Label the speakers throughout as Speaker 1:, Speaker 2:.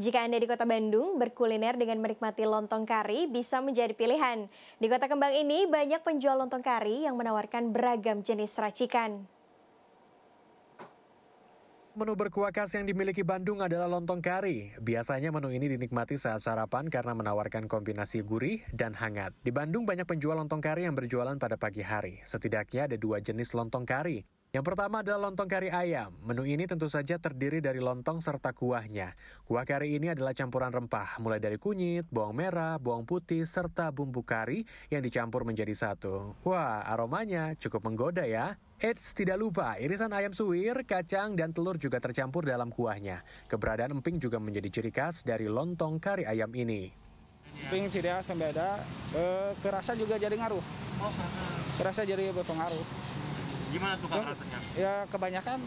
Speaker 1: Jika Anda di kota Bandung, berkuliner dengan menikmati lontong kari bisa menjadi pilihan. Di kota Kembang ini, banyak penjual lontong kari yang menawarkan beragam jenis racikan. Menu berkuah khas yang dimiliki Bandung adalah lontong kari. Biasanya menu ini dinikmati saat sarapan karena menawarkan kombinasi gurih dan hangat. Di Bandung banyak penjual lontong kari yang berjualan pada pagi hari. Setidaknya ada dua jenis lontong kari, yang pertama adalah lontong kari ayam. Menu ini tentu saja terdiri dari lontong serta kuahnya. Kuah kari ini adalah campuran rempah, mulai dari kunyit, bawang merah, bawang putih, serta bumbu kari yang dicampur menjadi satu. Wah, aromanya cukup menggoda ya. Eits, tidak lupa, irisan ayam suwir, kacang, dan telur juga tercampur dalam kuahnya. Keberadaan emping juga menjadi ciri khas dari lontong kari ayam ini. Emping ciri khas pembeda, e, eh, kerasa juga jadi ngaruh. Oh, kerasa jadi berpengaruh. Gimana tuh kang rasanya? Ya kebanyakan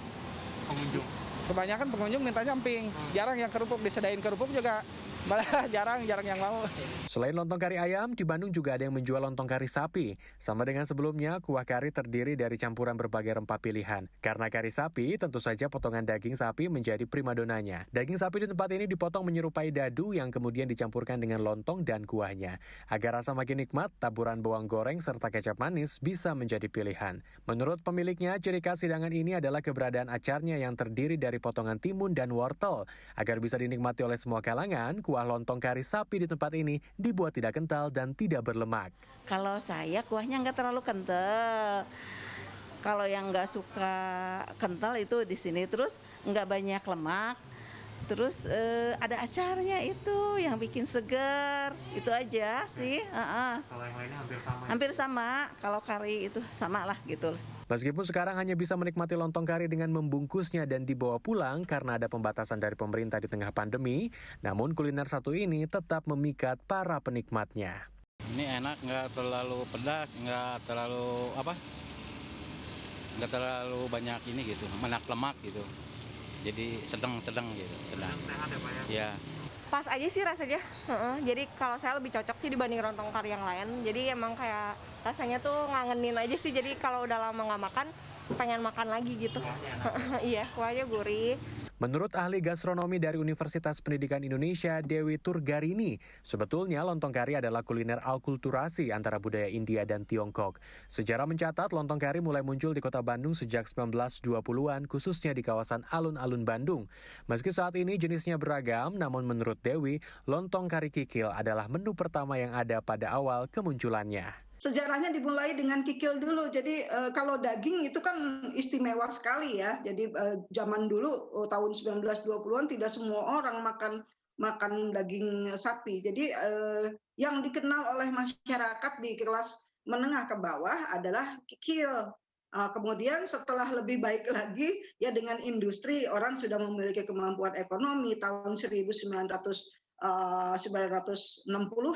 Speaker 1: pengunjung. Kebanyakan pengunjung minta emping. Hmm. Jarang yang kerupuk disedain kerupuk juga malah jarang jarang yang mau selain lontong kari ayam di Bandung juga ada yang menjual lontong kari sapi sama dengan sebelumnya kuah kari terdiri dari campuran berbagai rempah pilihan karena kari sapi tentu saja potongan daging sapi menjadi primadonanya daging sapi di tempat ini dipotong menyerupai dadu yang kemudian dicampurkan dengan lontong dan kuahnya agar rasa makin nikmat taburan bawang goreng serta kecap manis bisa menjadi pilihan menurut pemiliknya ciri khas hidangan ini adalah keberadaan acarnya yang terdiri dari potongan timun dan wortel agar bisa dinikmati oleh semua kalangan kuah kuah lontong kari sapi di tempat ini dibuat tidak kental dan tidak berlemak.
Speaker 2: Kalau saya kuahnya nggak terlalu kental. Kalau yang nggak suka kental itu di sini terus nggak banyak lemak, terus uh, ada acarnya itu yang bikin seger itu aja sih uh -uh. kalau yang lainnya
Speaker 1: hampir sama ya? hampir
Speaker 2: sama kalau kari itu sama lah gitu
Speaker 1: Meskipun sekarang hanya bisa menikmati lontong kari dengan membungkusnya dan dibawa pulang karena ada pembatasan dari pemerintah di tengah pandemi, namun kuliner satu ini tetap memikat para penikmatnya. Ini enak, nggak terlalu pedas, nggak terlalu apa, nggak terlalu banyak ini gitu, banyak lemak gitu jadi gitu, sedang sedang gitu sedang ya, ya? Iya.
Speaker 2: pas aja sih rasanya jadi kalau saya lebih cocok sih dibanding rontong kari yang lain jadi emang kayak rasanya tuh ngangenin aja sih jadi kalau udah lama nggak makan pengen makan lagi gitu iya kuahnya gurih
Speaker 1: Menurut ahli gastronomi dari Universitas Pendidikan Indonesia, Dewi Turgarini, sebetulnya lontong kari adalah kuliner alkulturasi antara budaya India dan Tiongkok. Sejarah mencatat lontong kari mulai muncul di kota Bandung sejak 1920-an, khususnya di kawasan alun-alun Bandung. Meski saat ini jenisnya beragam, namun menurut Dewi, lontong kari kikil adalah menu pertama yang ada pada awal kemunculannya
Speaker 2: sejarahnya dimulai dengan kikil dulu. Jadi uh, kalau daging itu kan istimewa sekali ya. Jadi uh, zaman dulu uh, tahun 1920-an tidak semua orang makan makan daging sapi. Jadi uh, yang dikenal oleh masyarakat di kelas menengah ke bawah adalah kikil. Uh, kemudian setelah lebih baik lagi ya dengan industri orang sudah memiliki kemampuan ekonomi tahun 1900 1960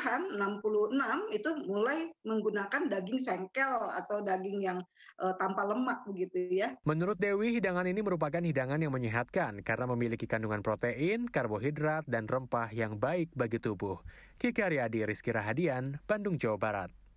Speaker 2: an 66 itu mulai menggunakan daging sengkel atau daging yang uh, tanpa lemak begitu ya.
Speaker 1: Menurut Dewi, hidangan ini merupakan hidangan yang menyehatkan karena memiliki kandungan protein, karbohidrat, dan rempah yang baik bagi tubuh. Kiki Aryadi Rizky Rahadian, Bandung, Jawa Barat.